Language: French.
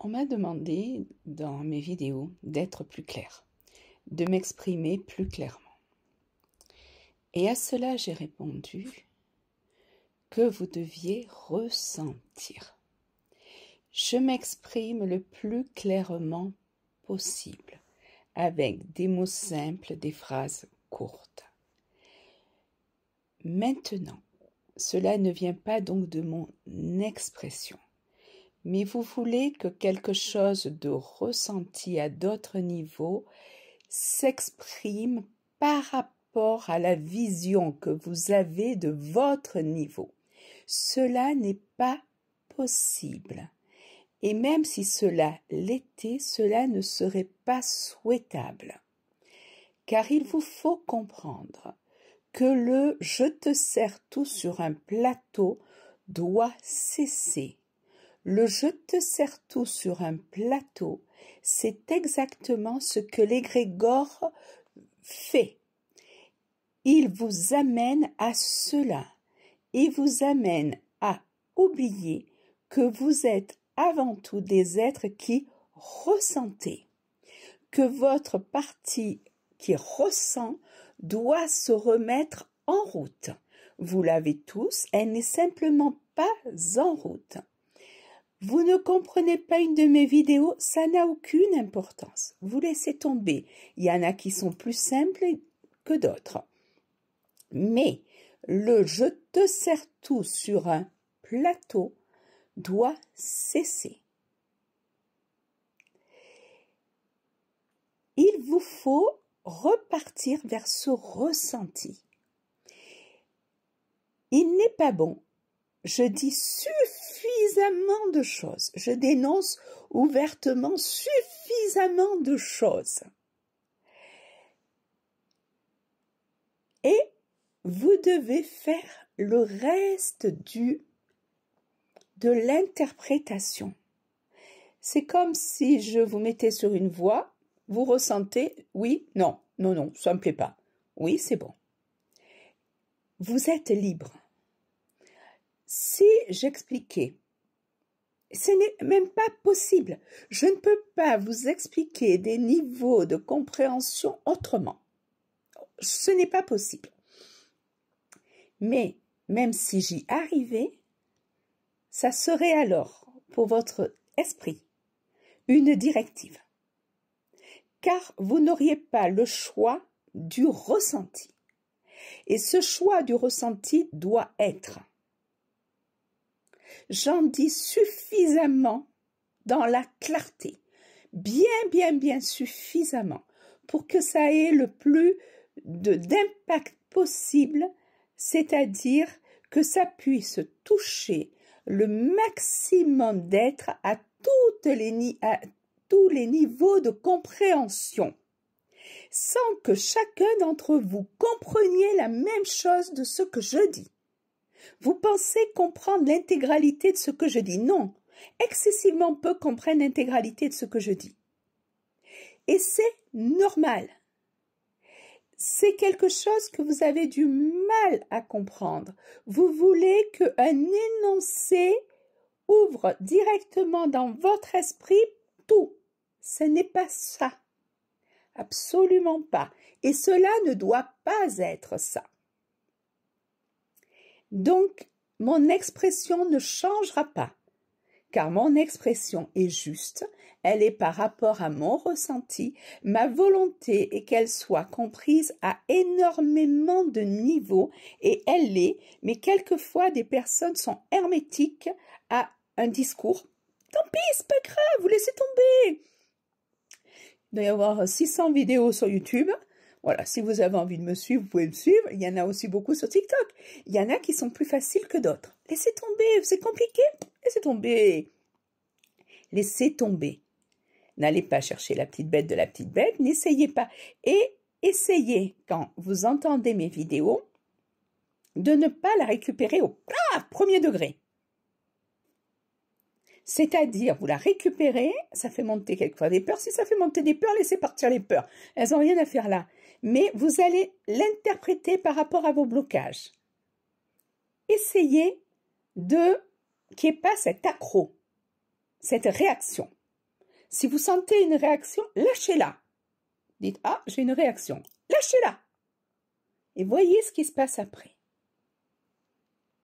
On m'a demandé dans mes vidéos d'être plus clair, de m'exprimer plus clairement. Et à cela, j'ai répondu que vous deviez ressentir. Je m'exprime le plus clairement possible, avec des mots simples, des phrases courtes. Maintenant, cela ne vient pas donc de mon expression mais vous voulez que quelque chose de ressenti à d'autres niveaux s'exprime par rapport à la vision que vous avez de votre niveau. Cela n'est pas possible. Et même si cela l'était, cela ne serait pas souhaitable. Car il vous faut comprendre que le je te sers tout sur un plateau doit cesser le je te sers tout sur un plateau, c'est exactement ce que l'égrégore fait. Il vous amène à cela. Il vous amène à oublier que vous êtes avant tout des êtres qui ressentez, que votre partie qui ressent doit se remettre en route. Vous l'avez tous, elle n'est simplement pas en route. Vous ne comprenez pas une de mes vidéos, ça n'a aucune importance. Vous laissez tomber. Il y en a qui sont plus simples que d'autres. Mais le je te sers tout sur un plateau doit cesser. Il vous faut repartir vers ce ressenti. Il n'est pas bon, je dis suffit suffisamment de choses. Je dénonce ouvertement suffisamment de choses. Et vous devez faire le reste du de l'interprétation. C'est comme si je vous mettais sur une voie, vous ressentez oui, non, non, non, ça me plaît pas. Oui, c'est bon. Vous êtes libre si j'expliquais, ce n'est même pas possible. Je ne peux pas vous expliquer des niveaux de compréhension autrement. Ce n'est pas possible. Mais même si j'y arrivais, ça serait alors pour votre esprit une directive. Car vous n'auriez pas le choix du ressenti. Et ce choix du ressenti doit être J'en dis suffisamment dans la clarté, bien, bien, bien suffisamment pour que ça ait le plus d'impact possible, c'est-à-dire que ça puisse toucher le maximum d'êtres à, à tous les niveaux de compréhension, sans que chacun d'entre vous compreniez la même chose de ce que je dis. Vous pensez comprendre l'intégralité de ce que je dis Non, excessivement peu comprennent l'intégralité de ce que je dis. Et c'est normal. C'est quelque chose que vous avez du mal à comprendre. Vous voulez qu'un énoncé ouvre directement dans votre esprit tout. Ce n'est pas ça. Absolument pas. Et cela ne doit pas être ça. Donc, mon expression ne changera pas, car mon expression est juste, elle est par rapport à mon ressenti, ma volonté est qu'elle soit comprise à énormément de niveaux, et elle l'est, mais quelquefois des personnes sont hermétiques à un discours. Tant pis, c'est pas grave, vous laissez tomber. Il doit y avoir 600 vidéos sur YouTube voilà, si vous avez envie de me suivre, vous pouvez me suivre. Il y en a aussi beaucoup sur TikTok. Il y en a qui sont plus faciles que d'autres. Laissez tomber, c'est compliqué. Laissez tomber. Laissez tomber. N'allez pas chercher la petite bête de la petite bête, n'essayez pas. Et essayez, quand vous entendez mes vidéos, de ne pas la récupérer au premier degré. C'est-à-dire, vous la récupérez, ça fait monter quelquefois des peurs. Si ça fait monter des peurs, laissez partir les peurs. Elles n'ont rien à faire là. Mais vous allez l'interpréter par rapport à vos blocages. Essayez de qu'il n'y ait pas cet accro, cette réaction. Si vous sentez une réaction, lâchez-la. Dites, ah, j'ai une réaction. Lâchez-la. Et voyez ce qui se passe après.